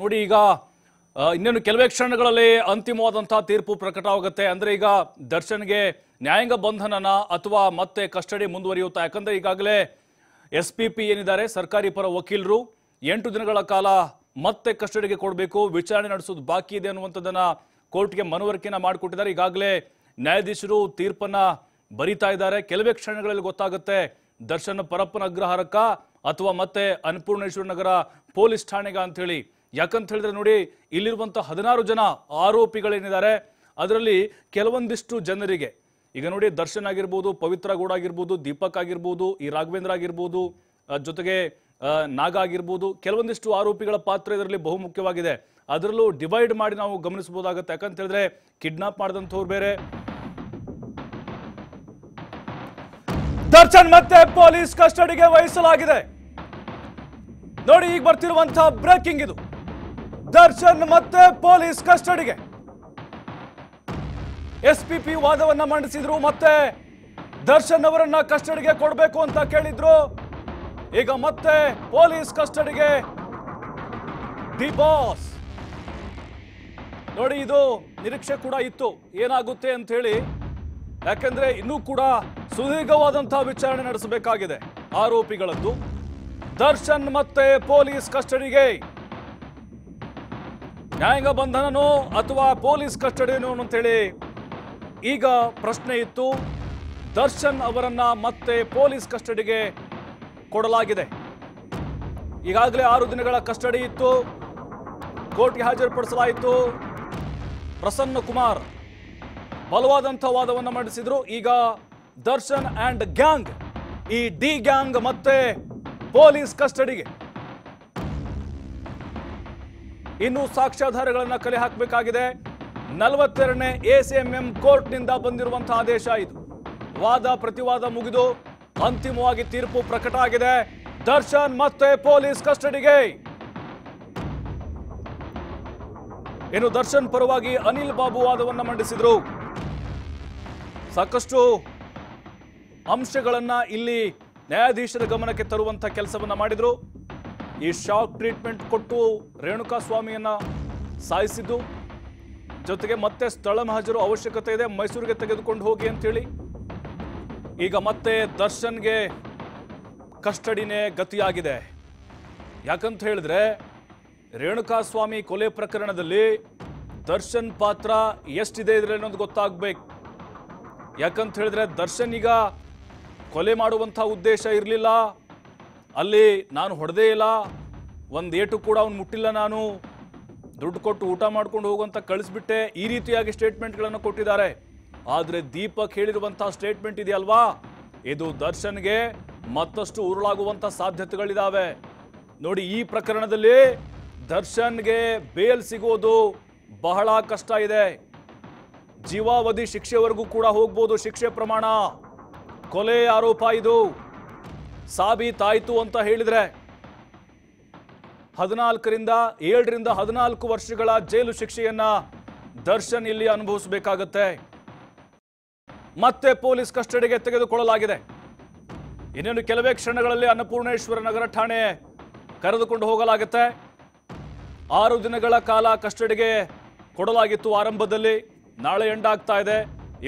ನೋಡಿ ಈಗ ಇನ್ನೇನು ಕೆಲವೇ ಕ್ಷಣಗಳಲ್ಲಿ ಅಂತಿಮವಾದಂತಹ ತೀರ್ಪು ಪ್ರಕಟವಾಗುತ್ತೆ ಅಂದ್ರೆ ಈಗ ದರ್ಶನ್ಗೆ ನ್ಯಾಯಾಂಗ ಬಂಧನನ ಅಥವಾ ಮತ್ತೆ ಕಸ್ಟಡಿ ಮುಂದುವರಿಯುತ್ತಾ ಯಾಕಂದ್ರೆ ಈಗಾಗಲೇ ಎಸ್ ಪಿ ಪಿ ಏನಿದ್ದಾರೆ ಸರ್ಕಾರಿ ಪರ ವಕೀಲರು ಎಂಟು ದಿನಗಳ ಕಾಲ ಮತ್ತೆ ಕಸ್ಟಡಿಗೆ ಕೊಡಬೇಕು ವಿಚಾರಣೆ ನಡೆಸೋದು ಬಾಕಿ ಇದೆ ಅನ್ನುವಂಥದ್ದನ್ನ ಕೋರ್ಟ್ಗೆ ಮನವರಿಕೆನ ಮಾಡಿಕೊಟ್ಟಿದ್ದಾರೆ ಈಗಾಗಲೇ ನ್ಯಾಯಾಧೀಶರು ತೀರ್ಪನ್ನ ಬರೀತಾ ಇದ್ದಾರೆ ಕೆಲವೇ ಕ್ಷಣಗಳಲ್ಲಿ ಗೊತ್ತಾಗುತ್ತೆ ದರ್ಶನ್ ಪರಪ್ಪನ ಅಗ್ರಹಾರಕ್ಕ ಅಥವಾ ಮತ್ತೆ ಅನ್ನಪೂರ್ಣೇಶ್ವರ ನಗರ ಪೊಲೀಸ್ ಠಾಣೆಗ ಹೇಳಿ ಯಾಕಂತ ಹೇಳಿದ್ರೆ ನೋಡಿ ಇಲ್ಲಿರುವಂಥ ಹದಿನಾರು ಜನ ಆರೋಪಿಗಳೇನಿದ್ದಾರೆ ಅದರಲ್ಲಿ ಕೆಲವೊಂದಿಷ್ಟು ಜನರಿಗೆ ಈಗ ನೋಡಿ ದರ್ಶನ್ ಆಗಿರ್ಬೋದು ಪವಿತ್ರ ಗೌಡ ಆಗಿರ್ಬೋದು ದೀಪಕ್ ಆಗಿರ್ಬೋದು ಈ ರಾಘವೇಂದ್ರ ಆಗಿರ್ಬೋದು ಜೊತೆಗೆ ನಾಗ ಆಗಿರ್ಬೋದು ಕೆಲವೊಂದಿಷ್ಟು ಆರೋಪಿಗಳ ಪಾತ್ರ ಇದರಲ್ಲಿ ಬಹುಮುಖ್ಯವಾಗಿದೆ ಅದರಲ್ಲೂ ಡಿವೈಡ್ ಮಾಡಿ ನಾವು ಗಮನಿಸಬಹುದಾಗುತ್ತೆ ಯಾಕಂತ ಹೇಳಿದ್ರೆ ಕಿಡ್ನಾಪ್ ಮಾಡಿದಂಥವ್ರು ಬೇರೆ ದರ್ಶನ್ ಮತ್ತೆ ಪೊಲೀಸ್ ಕಸ್ಟಡಿಗೆ ವಹಿಸಲಾಗಿದೆ ನೋಡಿ ಈಗ ಬರ್ತಿರುವಂತಹ ಬ್ರೇಕಿಂಗ್ ಇದು ದರ್ಶನ್ ಮತ್ತೆ ಪೊಲೀಸ್ ಕಸ್ಟಡಿಗೆ ಎಸ್ಪಿಪಿ ವಾದವನ್ನ ಮಂಡಿಸಿದ್ರು ಮತ್ತೆ ದರ್ಶನ್ ಅವರನ್ನ ಕಸ್ಟಡಿಗೆ ಕೊಡಬೇಕು ಅಂತ ಕೇಳಿದ್ರು ಈಗ ಮತ್ತೆ ಪೊಲೀಸ್ ಕಸ್ಟಡಿಗೆ ದಿ ಬಾಸ್ ನೋಡಿ ಇದು ನಿರೀಕ್ಷೆ ಕೂಡ ಇತ್ತು ಏನಾಗುತ್ತೆ ಅಂತ ಹೇಳಿ ಯಾಕೆಂದ್ರೆ ಇನ್ನೂ ಕೂಡ ಸುದೀರ್ಘವಾದಂತಹ ವಿಚಾರಣೆ ನಡೆಸಬೇಕಾಗಿದೆ ಆರೋಪಿಗಳದ್ದು ದರ್ಶನ್ ಮತ್ತೆ ಪೊಲೀಸ್ ಕಸ್ಟಡಿಗೆ ನ್ಯಾಯಾಂಗ ಬಂಧನನೋ ಅಥವಾ ಪೊಲೀಸ್ ಕಸ್ಟಡಿನೋ ಅಂತೇಳಿ ಈಗ ಪ್ರಶ್ನೆ ಇತ್ತು ದರ್ಶನ್ ಅವರನ್ನು ಮತ್ತೆ ಪೊಲೀಸ್ ಕಸ್ಟಡಿಗೆ ಕೊಡಲಾಗಿದೆ ಈಗಾಗಲೇ ಆರು ದಿನಗಳ ಕಸ್ಟಡಿ ಇತ್ತು ಕೋರ್ಟ್ಗೆ ಹಾಜರುಪಡಿಸಲಾಯಿತು ಪ್ರಸನ್ನ ಕುಮಾರ್ ಬಲವಾದಂಥ ವಾದವನ್ನು ಮಂಡಿಸಿದರು ಈಗ ದರ್ಶನ್ ಆ್ಯಂಡ್ ಗ್ಯಾಂಗ್ ಈ ಡಿ ಗ್ಯಾಂಗ್ ಮತ್ತೆ ಪೊಲೀಸ್ ಕಸ್ಟಡಿಗೆ ಇನ್ನು ಸಾಕ್ಷ್ಯಾಧಾರಗಳನ್ನು ಕಲೆ ಹಾಕಬೇಕಾಗಿದೆ ನಲವತ್ತೆರಡನೇ ಎಸಿಎಂಎಂ ಕೋರ್ಟ್ನಿಂದ ಬಂದಿರುವಂತಹ ಆದೇಶ ಇದು ವಾದ ಪ್ರತಿವಾದ ಮುಗಿದು ಅಂತಿಮವಾಗಿ ತೀರ್ಪು ಪ್ರಕಟ ಆಗಿದೆ ದರ್ಶನ್ ಮತ್ತೆ ಪೊಲೀಸ್ ಕಸ್ಟಡಿಗೆ ಇನ್ನು ದರ್ಶನ್ ಪರವಾಗಿ ಅನಿಲ್ ಬಾಬು ವಾದವನ್ನು ಮಂಡಿಸಿದ್ರು ಸಾಕಷ್ಟು ಅಂಶಗಳನ್ನ ಇಲ್ಲಿ ನ್ಯಾಯಾಧೀಶರ ಗಮನಕ್ಕೆ ತರುವಂತಹ ಕೆಲಸವನ್ನ ಮಾಡಿದ್ರು ಈ ಶಾಕ್ ಟ್ರೀಟ್ಮೆಂಟ್ ಕೊಟ್ಟು ರೇಣುಕಾ ಸ್ವಾಮಿಯನ್ನು ಸಾಯಿಸಿದ್ದು ಜೊತೆಗೆ ಮತ್ತೆ ಸ್ಥಳ ಮಹಾಜರು ಅವಶ್ಯಕತೆ ಇದೆ ಮೈಸೂರಿಗೆ ತೆಗೆದುಕೊಂಡು ಹೋಗಿ ಅಂಥೇಳಿ ಈಗ ಮತ್ತೆ ದರ್ಶನ್ಗೆ ಕಸ್ಟಡಿನೇ ಗತಿಯಾಗಿದೆ ಯಾಕಂತ ಹೇಳಿದ್ರೆ ರೇಣುಕಾ ಸ್ವಾಮಿ ಕೊಲೆ ಪ್ರಕರಣದಲ್ಲಿ ದರ್ಶನ್ ಪಾತ್ರ ಎಷ್ಟಿದೆ ಇದ್ರೆ ಅನ್ನೋದು ಗೊತ್ತಾಗಬೇಕು ಯಾಕಂತ ಹೇಳಿದ್ರೆ ದರ್ಶನ್ ಈಗ ಕೊಲೆ ಮಾಡುವಂಥ ಉದ್ದೇಶ ಇರಲಿಲ್ಲ ಅಲ್ಲಿ ನಾನು ಹೊಡೆದೇ ಇಲ್ಲ ಒಂದು ಏಟು ಕೂಡ ಅವ್ನು ಮುಟ್ಟಿಲ್ಲ ನಾನು ದುಡ್ಡು ಕೊಟ್ಟು ಊಟ ಮಾಡ್ಕೊಂಡು ಹೋಗುವಂತ ಕಳಿಸ್ಬಿಟ್ಟೆ ಈ ರೀತಿಯಾಗಿ ಸ್ಟೇಟ್ಮೆಂಟ್ಗಳನ್ನು ಕೊಟ್ಟಿದ್ದಾರೆ ಆದರೆ ದೀಪಕ್ ಹೇಳಿರುವಂತಹ ಸ್ಟೇಟ್ಮೆಂಟ್ ಇದೆಯಲ್ವಾ ಇದು ದರ್ಶನ್ಗೆ ಮತ್ತಷ್ಟು ಉರುಳಾಗುವಂಥ ಸಾಧ್ಯತೆಗಳಿದ್ದಾವೆ ನೋಡಿ ಈ ಪ್ರಕರಣದಲ್ಲಿ ದರ್ಶನ್ಗೆ ಬೇಲ್ ಸಿಗೋದು ಬಹಳ ಕಷ್ಟ ಇದೆ ಜೀವಾವಧಿ ಶಿಕ್ಷೆವರೆಗೂ ಕೂಡ ಹೋಗ್ಬೋದು ಶಿಕ್ಷೆ ಪ್ರಮಾಣ ಕೊಲೆ ಆರೋಪ ಇದು ಸಾಬೀತಾಯಿತು ಅಂತ ಹೇಳಿದರೆ ಹದಿನಾಲ್ಕರಿಂದ ಏಳರಿಂದ ಹದಿನಾಲ್ಕು ವರ್ಷಗಳ ಜೈಲು ಶಿಕ್ಷೆಯನ್ನ ದರ್ಶನ್ ಇಲ್ಲಿ ಅನುಭವಿಸಬೇಕಾಗತ್ತೆ ಮತ್ತೆ ಪೊಲೀಸ್ ಕಸ್ಟಡಿಗೆ ತೆಗೆದುಕೊಳ್ಳಲಾಗಿದೆ ಇನ್ನೇನು ಕೆಲವೇ ಕ್ಷಣಗಳಲ್ಲಿ ಅನ್ನಪೂರ್ಣೇಶ್ವರ ನಗರ ಠಾಣೆ ಕರೆದುಕೊಂಡು ಹೋಗಲಾಗುತ್ತೆ ಆರು ದಿನಗಳ ಕಾಲ ಕಸ್ಟಡಿಗೆ ಕೊಡಲಾಗಿತ್ತು ಆರಂಭದಲ್ಲಿ ನಾಳೆ ಎಂಡಾಗ್ತಾ ಇದೆ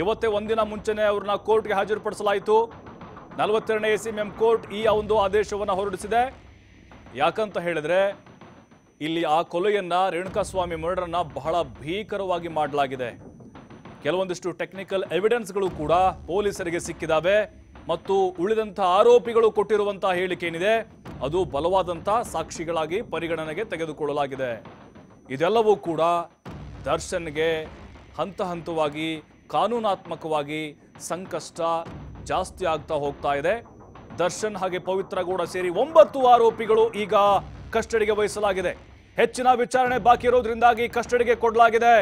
ಇವತ್ತೇ ಒಂದಿನ ಮುಂಚೆನೆ ಅವ್ರನ್ನ ಕೋರ್ಟ್ಗೆ ಹಾಜರುಪಡಿಸಲಾಯಿತು ನಲವತ್ತೆರಡನೇ ಎ ಸಿ ಕೋರ್ಟ್ ಈ ಒಂದು ಆದೇಶವನ್ನು ಹೊರಡಿಸಿದೆ ಯಾಕಂತ ಹೇಳಿದ್ರೆ ಇಲ್ಲಿ ಆ ಕೊಲೆಯನ್ನು ರೇಣುಕಾಸ್ವಾಮಿ ಮರ್ಡರನ್ನು ಬಹಳ ಭೀಕರವಾಗಿ ಮಾಡಲಾಗಿದೆ ಕೆಲವೊಂದಿಷ್ಟು ಟೆಕ್ನಿಕಲ್ ಎವಿಡೆನ್ಸ್ಗಳು ಕೂಡ ಪೊಲೀಸರಿಗೆ ಸಿಕ್ಕಿದಾವೆ ಮತ್ತು ಉಳಿದಂಥ ಆರೋಪಿಗಳು ಕೊಟ್ಟಿರುವಂತಹ ಹೇಳಿಕೆ ಏನಿದೆ ಅದು ಬಲವಾದಂಥ ಸಾಕ್ಷಿಗಳಾಗಿ ಪರಿಗಣನೆಗೆ ತೆಗೆದುಕೊಳ್ಳಲಾಗಿದೆ ಇದೆಲ್ಲವೂ ಕೂಡ ದರ್ಶನ್ಗೆ ಹಂತ ಹಂತವಾಗಿ ಕಾನೂನಾತ್ಮಕವಾಗಿ ಸಂಕಷ್ಟ ಜಾಸ್ತಿ ಆಗ್ತಾ ಹೋಗ್ತಾ ಇದೆ ದರ್ಶನ್ ಹಾಗೆ ಪವಿತ್ರ ಪವಿತ್ರಗೌಡ ಸೇರಿ ಒಂಬತ್ತು ಆರೋಪಿಗಳು ಈಗ ಕಸ್ಟಡಿಗೆ ವಹಿಸಲಾಗಿದೆ ಹೆಚ್ಚಿನ ವಿಚಾರಣೆ ಬಾಕಿ ಇರೋದ್ರಿಂದಾಗಿ ಕಸ್ಟಡಿಗೆ ಕೊಡಲಾಗಿದೆ